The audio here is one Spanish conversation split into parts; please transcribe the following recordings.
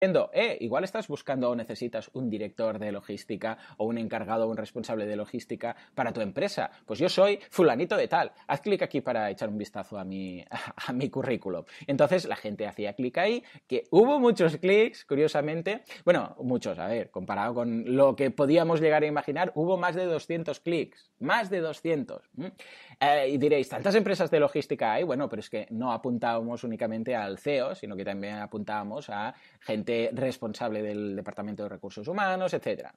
diciendo, eh, igual estás buscando o necesitas un director de logística o un encargado o un responsable de logística para tu empresa. Pues yo soy fulanito de tal. Haz clic aquí para echar un vistazo a mi, a, mi currículum. Entonces la gente hacía clic ahí, que hubo muchos clics, curiosamente. Bueno, muchos, a ver, comparado con lo que podíamos llegar a imaginar, hubo más de 200 clics. Más de 200. Eh, y diréis, ¿tantas empresas de logística hay? Bueno, pero es que no apuntábamos únicamente al CEO, sino que también apuntábamos a gente responsable del Departamento de Recursos Humanos, etc.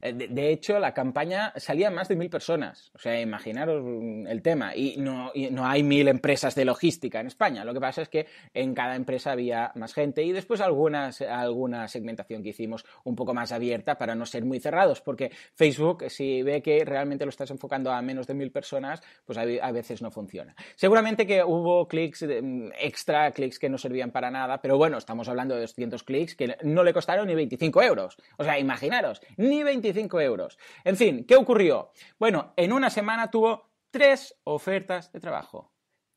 Eh, de, hecho, la campaña salía a más de mil personas. O sea, imaginaros mm, el tema. Y no, no hay mil empresas de logística en España. Lo que pasa es que en cada empresa había más gente y después algunas, alguna segmentación que hicimos un poco más abierta para no ser muy cerrados, porque Facebook, si ve que realmente lo estás enfocando a menos de mil personas, pues a veces no funciona. Seguramente que hubo clics mm, extra, clics que no servían para nada, pero bueno, estamos hablando de 200 clics que no le costaron ni 25 euros. O sea, imaginaros, ni 25 euros. En fin, ¿qué ocurrió? Bueno, en una semana tuvo tres ofertas de trabajo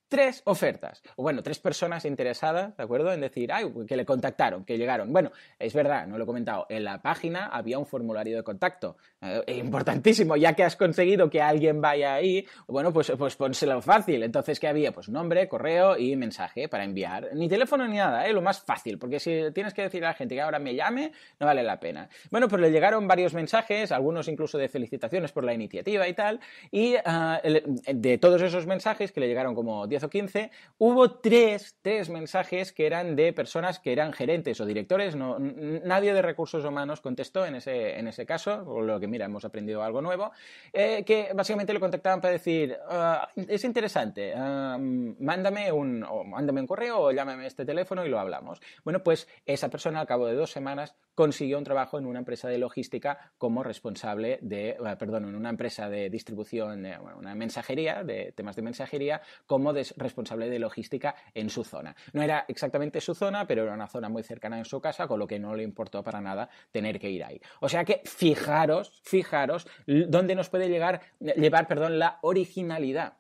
tres ofertas, o bueno, tres personas interesadas, ¿de acuerdo? En decir, ay, que le contactaron, que llegaron. Bueno, es verdad, no lo he comentado, en la página había un formulario de contacto, eh, importantísimo, ya que has conseguido que alguien vaya ahí, bueno, pues, pues pónselo fácil. Entonces, ¿qué había? Pues nombre, correo y mensaje para enviar. Ni teléfono ni nada, ¿eh? lo más fácil, porque si tienes que decir a la gente que ahora me llame, no vale la pena. Bueno, pues le llegaron varios mensajes, algunos incluso de felicitaciones por la iniciativa y tal, y ah, de todos esos mensajes que le llegaron como 10 o 15, hubo tres, tres mensajes que eran de personas que eran gerentes o directores. No, nadie de recursos humanos contestó en ese, en ese caso, por lo que mira, hemos aprendido algo nuevo, eh, que básicamente lo contactaban para decir, ah, es interesante, ah, mándame, un, mándame un correo o llámame este teléfono y lo hablamos. Bueno, pues esa persona al cabo de dos semanas consiguió un trabajo en una empresa de logística como responsable de, eh, perdón, en una empresa de distribución, eh, una mensajería, de temas de mensajería, como de responsable de logística en su zona. No era exactamente su zona, pero era una zona muy cercana en su casa, con lo que no le importó para nada tener que ir ahí. O sea que fijaros, fijaros dónde nos puede llegar, llevar perdón, la originalidad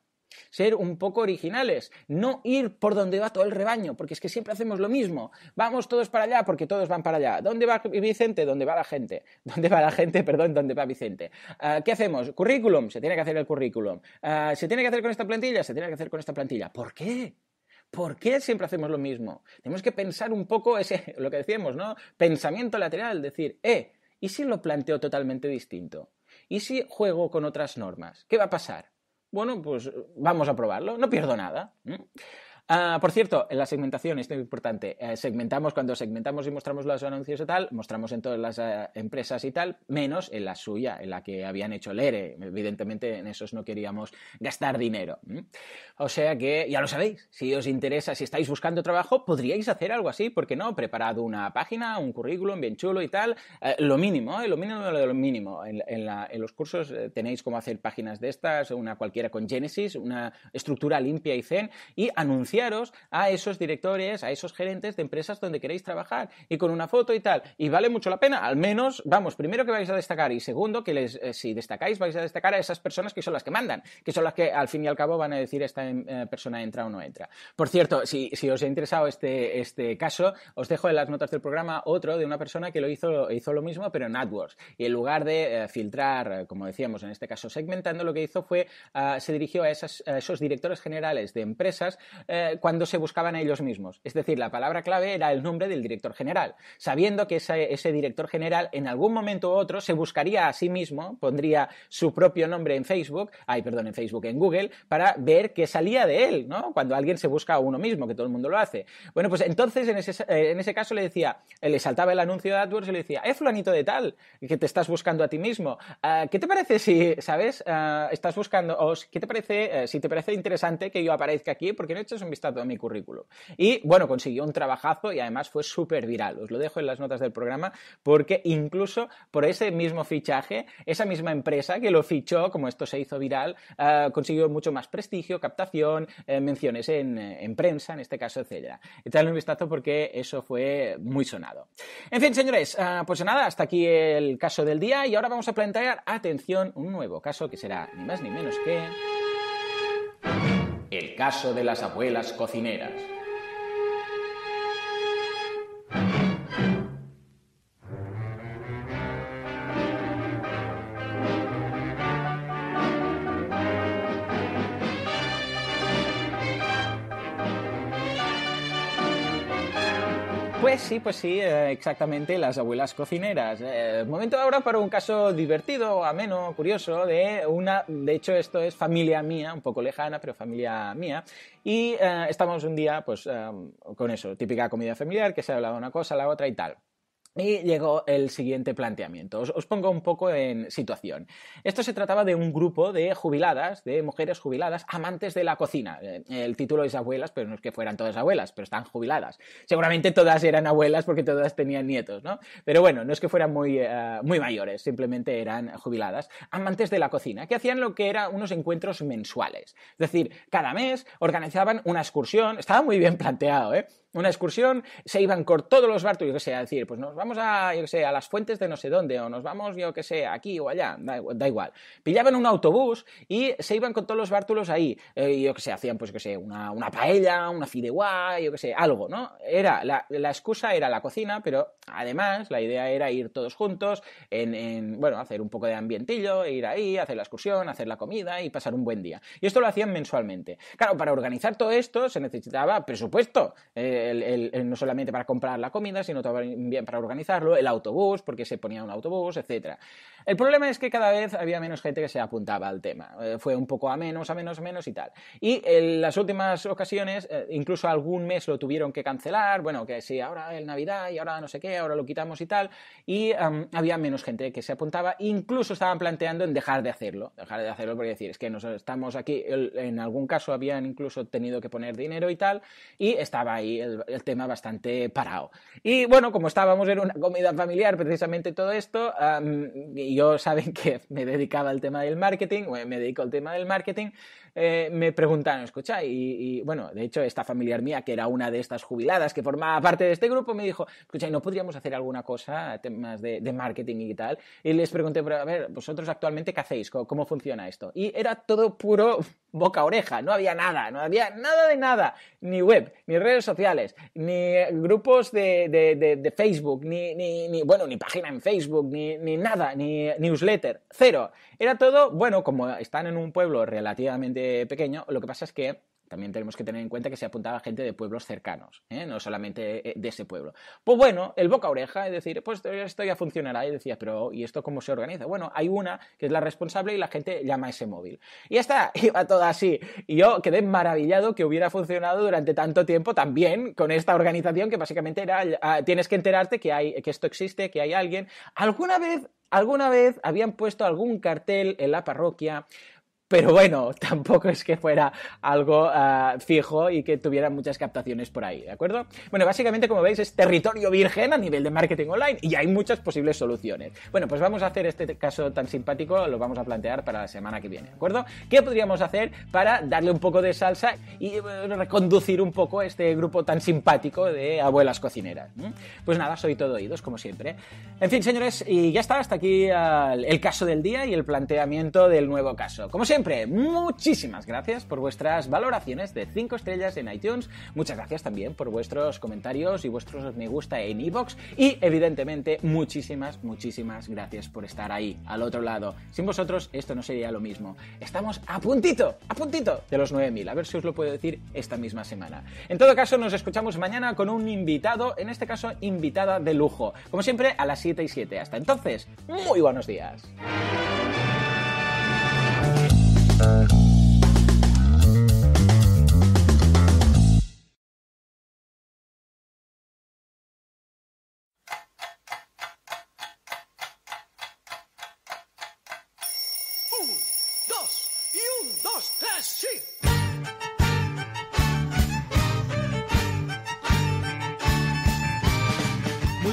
ser un poco originales, no ir por donde va todo el rebaño, porque es que siempre hacemos lo mismo. Vamos todos para allá porque todos van para allá. ¿Dónde va Vicente? ¿Dónde va la gente? ¿Dónde va la gente? Perdón, ¿dónde va Vicente? Ah, ¿Qué hacemos? Currículum, se tiene que hacer el currículum. Ah, ¿Se tiene que hacer con esta plantilla? Se tiene que hacer con esta plantilla. ¿Por qué? ¿Por qué siempre hacemos lo mismo? Tenemos que pensar un poco ese, lo que decíamos, ¿no? Pensamiento lateral, decir, eh, ¿y si lo planteo totalmente distinto? ¿Y si juego con otras normas? ¿Qué va a pasar? Bueno, pues eh, vamos a probarlo, no pierdo nada. Ah, por cierto, en la segmentación, esto es importante, eh, segmentamos cuando segmentamos y mostramos los anuncios y tal, mostramos en todas las eh, empresas y tal, menos en la suya, en la que habían hecho el ERE. Evidentemente, en esos no queríamos gastar dinero. O sea que, ya lo sabéis, si os interesa, si estáis buscando trabajo, podríais hacer algo así, ¿por qué no? Preparado una página, un currículum bien chulo y tal, eh, lo mínimo, lo mínimo de lo mínimo. En, los cursos tenéis cómo hacer páginas de estas, una cualquiera con Genesis, una estructura limpia y zen, y anunciar a esos directores, a esos gerentes de empresas donde queréis trabajar y con una foto y tal. Y vale mucho la pena, al menos, vamos, primero que vais a destacar y segundo que les, eh, si destacáis vais a destacar a esas personas que son las que mandan, que son las que al fin y al cabo van a decir esta em, eh, persona entra o no entra. Por cierto, si, os ha interesado este, este caso, os dejo en las notas del programa otro de una persona que lo hizo, hizo lo mismo pero en AdWords. Y en lugar de eh, filtrar, como decíamos en este caso segmentando, lo que hizo fue, ah, se dirigió a, a esos directores generales de empresas eh, cuando se buscaban a ellos mismos. Es decir, la palabra clave era el nombre del director general, sabiendo que ese, director general en algún momento u otro se buscaría a sí mismo, pondría su propio nombre en Facebook, ay, perdón, en Facebook, en Google, para ver qué salía de él, ¿no? Cuando alguien se busca a uno mismo, que todo el mundo lo hace. Bueno, pues entonces en ese, eh, en ese caso le decía, le saltaba el anuncio de AdWords y le decía, eh, fulanito de tal, que te estás buscando a ti mismo. Ah, ¿Qué te parece si, sabes, ah, estás buscando, o qué te parece, eh, si te parece interesante que yo aparezca aquí, porque no echas un está todo mi currículum. Y bueno, consiguió un trabajazo y además fue súper viral. Os lo dejo en las notas del programa porque incluso por ese mismo fichaje, esa misma empresa que lo fichó, como esto se hizo viral, eh, consiguió mucho más prestigio, captación, eh, menciones eh, en, prensa, en este caso, etc. Echadle un vistazo porque eso fue muy sonado. En fin, señores, pues nada, hasta aquí el caso del día y ahora vamos a plantear, atención, un nuevo caso que será ni más ni menos que caso de las abuelas cocineras. Pues sí, pues sí, eh, exactamente, las abuelas cocineras. Eh, momento ahora para un caso divertido, ameno, curioso, de una, de hecho esto es familia mía, un poco lejana, pero familia mía, y eh, estamos un día pues con eso, típica comida familiar, que se ha hablado una cosa, la otra y tal. Y llegó el siguiente planteamiento. Os, pongo un poco en situación. Esto se trataba de un grupo de jubiladas, de mujeres jubiladas, amantes de la cocina. Eh, el título es abuelas, pero no es que fueran todas abuelas, pero están jubiladas. Seguramente todas eran abuelas porque todas tenían nietos, ¿no? Pero bueno, no es que fueran muy, eh, muy mayores, simplemente eran jubiladas, amantes de la cocina, que hacían lo que eran unos encuentros mensuales. Es decir, cada mes organizaban una excursión, estaba muy bien planteado, ¿eh? una excursión, se iban con todos los bártulos, yo que sé, a decir, pues nos vamos a, yo sé, a las fuentes de no sé dónde, o nos vamos, yo que sé, aquí o allá, da, igual. Pillaban un autobús y se iban con todos los bártulos ahí, eh, yo que sé, hacían, pues, yo que sé, una, paella, una fideuá, yo que sé, algo, ¿no? Era, la, excusa era la cocina, pero además la idea era ir todos juntos, en, bueno, hacer un poco de ambientillo, e ir ahí, hacer la excursión, hacer la comida y pasar un buen día. Y esto lo hacían mensualmente. Claro, para organizar todo esto se necesitaba presupuesto. Eh, no solamente para comprar la comida, sino también para organizarlo, el autobús, porque se ponía un autobús, etc. El problema es que cada vez había menos gente que se apuntaba al tema. Eh, fue un poco a menos, a menos, a menos y tal. Y en eh, las últimas ocasiones, eh, incluso algún mes lo tuvieron que cancelar, bueno, que sí, ahora el Navidad y ahora no sé qué, ahora lo quitamos y tal. Y había menos gente que se apuntaba, incluso estaban planteando en dejar de hacerlo, dejar de hacerlo porque decir, es que nos estamos aquí, en algún caso habían incluso tenido que poner dinero y tal, y estaba ahí el, tema bastante parado. Y bueno, como estábamos en una comida familiar, precisamente todo esto, y yo saben que me dedicaba al tema del marketing, o me dedico al tema del marketing, eh, me preguntaron, escucha, y, bueno, de hecho esta familiar mía, que era una de estas jubiladas que formaba parte de este grupo, me dijo, escucha, ¿y no podríamos hacer alguna cosa, temas de, marketing y tal? Y les pregunté, pero a ver, vosotros actualmente qué hacéis, cómo, funciona esto? Y era todo puro boca oreja, no había nada, no había nada de nada, ni web, ni redes sociales, ni eh, grupos de, Facebook, ni, ni, bueno, ni página en Facebook, ni, ni nada, ni newsletter, cero. Era todo, bueno, como están en un pueblo relativamente pequeño, lo que pasa es que también tenemos que tener en cuenta que se apuntaba gente de pueblos cercanos, ¿eh? no solamente eh, de ese pueblo. Pues bueno, el boca oreja, es decir, pues esto ya funcionará. Y decía pero ¿y esto cómo se organiza? Bueno, hay una que es la responsable y la gente llama a ese móvil. Y ya está, iba todo así. Y yo quedé maravillado que hubiera funcionado durante tanto tiempo también con esta organización que básicamente era, ah, tienes que enterarte que, hay, que esto existe, que hay alguien. Alguna vez Alguna vez habían puesto algún cartel en la parroquia pero bueno, tampoco es que fuera algo eh, fijo y que tuviera muchas captaciones por ahí, ¿de acuerdo? Bueno, básicamente como veis es territorio virgen a nivel de marketing online y hay muchas posibles soluciones. Bueno, pues vamos a hacer este caso tan simpático, lo vamos a plantear para la semana que viene, ¿de acuerdo? ¿Qué podríamos hacer para darle un poco de salsa y eh, reconducir un poco este grupo tan simpático de abuelas cocineras? Pues nada, soy todo oídos, como siempre. En fin, señores, y ya está, hasta aquí el caso del día y el planteamiento del nuevo caso. Como siempre, siempre, muchísimas gracias por vuestras valoraciones de 5 estrellas en iTunes. Muchas gracias también por vuestros comentarios y vuestros me gusta en iBox. y evidentemente, muchísimas, muchísimas gracias por estar ahí, al otro lado. Sin vosotros, esto no sería lo mismo. Estamos a puntito, a puntito de los 9.000. A ver si os lo puedo decir esta misma semana. En todo caso, nos escuchamos mañana con un invitado, en este caso, invitada de lujo. Como siempre, a las 7 y 7. Hasta entonces, muy buenos días.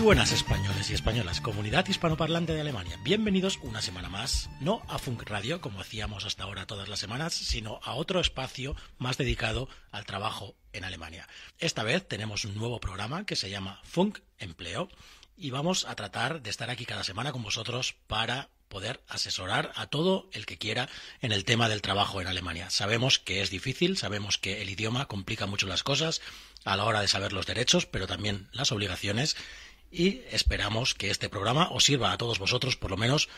buenas españoles y españolas, comunidad hispanoparlante de Alemania. Bienvenidos una semana más, no a Funk Radio, como hacíamos hasta ahora todas las semanas, sino a otro espacio más dedicado al trabajo en Alemania. Esta vez tenemos un nuevo programa que se llama Funk Empleo y vamos a tratar de estar aquí cada semana con vosotros para poder asesorar a todo el que quiera en el tema del trabajo en Alemania. Sabemos que es difícil, sabemos que el idioma complica mucho las cosas a la hora de saber los derechos, pero también las obligaciones y esperamos que este programa os sirva a todos vosotros por lo menos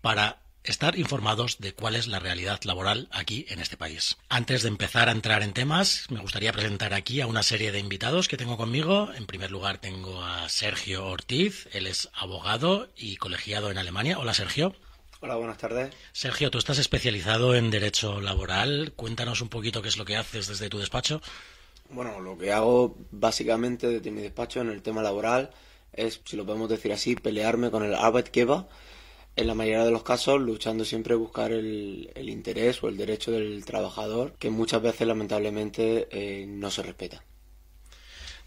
para estar informados de cuál es la realidad laboral aquí en este país. Antes de empezar a entrar en temas, me gustaría presentar aquí a una serie de invitados que tengo conmigo. En primer lugar tengo a Sergio Ortiz, él es abogado y colegiado en Alemania. Hola Sergio. Hola, buenas tardes. Sergio, tú estás especializado en derecho laboral. Cuéntanos un poquito qué es lo que haces desde tu despacho. Bueno, lo que hago básicamente desde mi despacho en el tema laboral es, si lo podemos decir así, pelearme con el Arbeitgeber en la mayoría de los casos luchando siempre buscar el, interés o el derecho del trabajador, que muchas veces lamentablemente eh, no se respeta.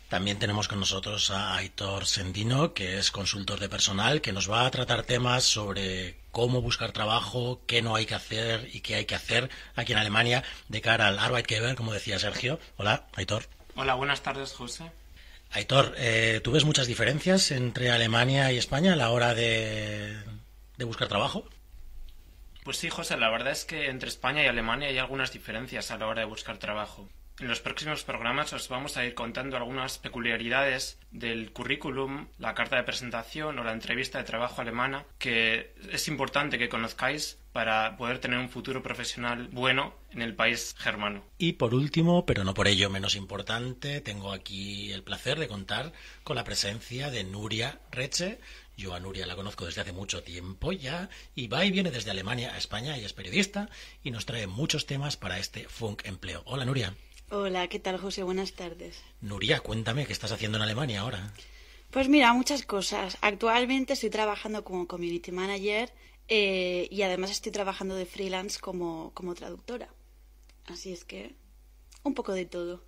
También tenemos con nosotros a Aitor Sendino, que es consultor de personal, que nos va a tratar temas sobre cómo buscar trabajo, qué no hay que hacer y qué hay que hacer aquí en Alemania de cara al Arbeitgeber, como decía Sergio. Hola, Aitor. Hola, buenas tardes, José. Aitor, eh, ¿tú ves muchas diferencias entre Alemania y España a la hora de, de buscar trabajo? Pues sí, José, la verdad es que entre España y Alemania hay algunas diferencias a la hora de buscar trabajo. En los próximos programas os vamos a ir contando algunas peculiaridades del currículum, la carta de presentación o la entrevista de trabajo alemana que es importante que conozcáis para poder tener un futuro profesional bueno en el país germano. Y por último, pero no por ello menos importante, tengo aquí el placer de contar con la presencia de Nuria Reche. Yo a Nuria la conozco desde hace mucho tiempo ya y va y viene desde Alemania a España, y es periodista y nos trae muchos temas para este Funk Empleo. Hola Nuria. Hola, ¿qué tal José? Buenas tardes. Nuria, cuéntame, ¿qué estás haciendo en Alemania ahora? Pues mira, muchas cosas. Actualmente estoy trabajando como community manager eh, y además estoy trabajando de freelance como traductora. Así es que un poco de todo.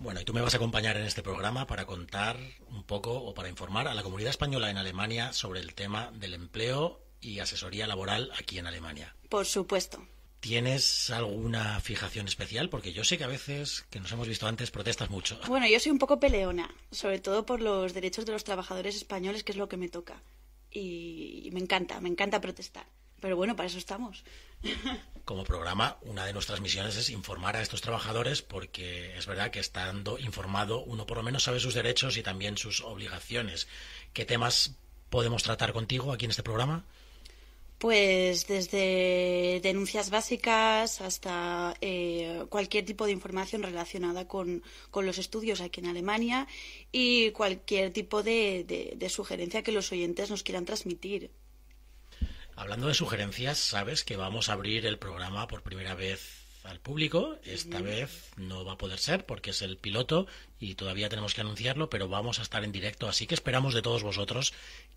Bueno, y tú me vas a acompañar en este programa para contar un poco o para informar a la comunidad española en Alemania sobre el tema del empleo y asesoría laboral aquí en Alemania. Por supuesto. ¿Tienes alguna fijación especial? Porque yo sé que a veces, que nos hemos visto antes, protestas mucho. Bueno, yo soy un poco peleona, sobre todo por los derechos de los trabajadores españoles, que es lo que me toca. Y me encanta, me encanta protestar. Pero bueno, para eso estamos. Como programa, una de nuestras misiones es informar a estos trabajadores porque es verdad que estando informado uno por lo menos sabe sus derechos y también sus obligaciones. ¿Qué temas podemos tratar contigo aquí en este programa? Pues desde denuncias básicas hasta eh, cualquier tipo de información relacionada con, los estudios aquí en Alemania y cualquier tipo de, sugerencia que los oyentes nos quieran transmitir. Hablando de sugerencias, sabes que vamos a abrir el programa por primera vez al público. Esta vez no va a poder ser porque es el piloto y todavía tenemos que anunciarlo, pero vamos a estar en directo. Así que esperamos de todos vosotros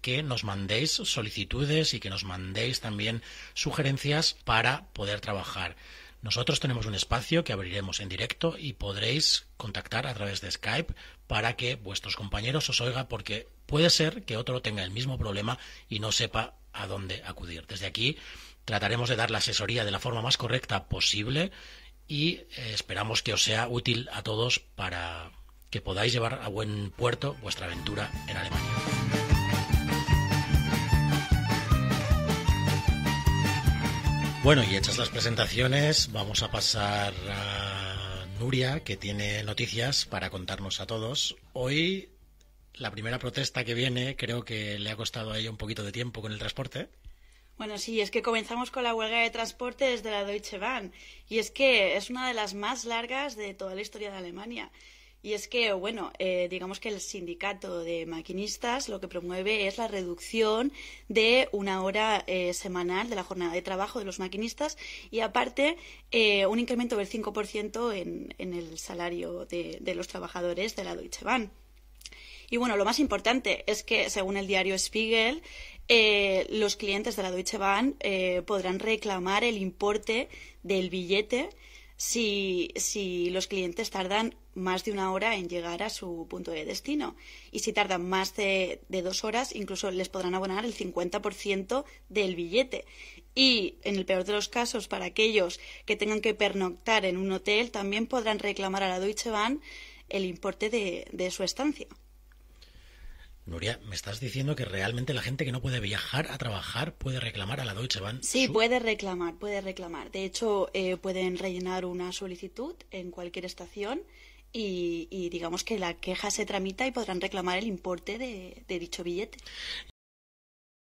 que nos mandéis solicitudes y que nos mandéis también sugerencias para poder trabajar. Nosotros tenemos un espacio que abriremos en directo y podréis contactar a través de Skype para que vuestros compañeros os oiga porque puede ser que otro tenga el mismo problema y no sepa a dónde acudir. Desde aquí trataremos de dar la asesoría de la forma más correcta posible y eh, esperamos que os sea útil a todos para que podáis llevar a buen puerto vuestra aventura en Alemania. Bueno, y hechas las presentaciones, vamos a pasar a Nuria, que tiene noticias para contarnos a todos. Hoy, la primera protesta que viene, creo que le ha costado a ella un poquito de tiempo con el transporte. Bueno, sí, es que comenzamos con la huelga de transporte desde la Deutsche Bahn, y es que es una de las más largas de toda la historia de Alemania. Y es que, bueno, eh, digamos que el sindicato de maquinistas lo que promueve es la reducción de una hora eh, semanal de la jornada de trabajo de los maquinistas y, aparte, eh, un incremento del 5% en, en, el salario de, los trabajadores de la Deutsche Bahn. Y, bueno, lo más importante es que, según el diario Spiegel, los clientes de la Deutsche Bahn podrán reclamar el importe del billete si, si los clientes tardan más de una hora en llegar a su punto de destino. Y si tardan más de, dos horas, incluso les podrán abonar el 50% del billete. Y, en el peor de los casos, para aquellos que tengan que pernoctar en un hotel, también podrán reclamar a la Deutsche Bahn el importe de, su estancia. Nuria, me estás diciendo que realmente la gente que no puede viajar a trabajar puede reclamar a la Deutsche Bahn. Sí, puede reclamar, puede reclamar. De hecho, eh, pueden rellenar una solicitud en cualquier estación y, digamos que la queja se tramita y podrán reclamar el importe de, de dicho billete.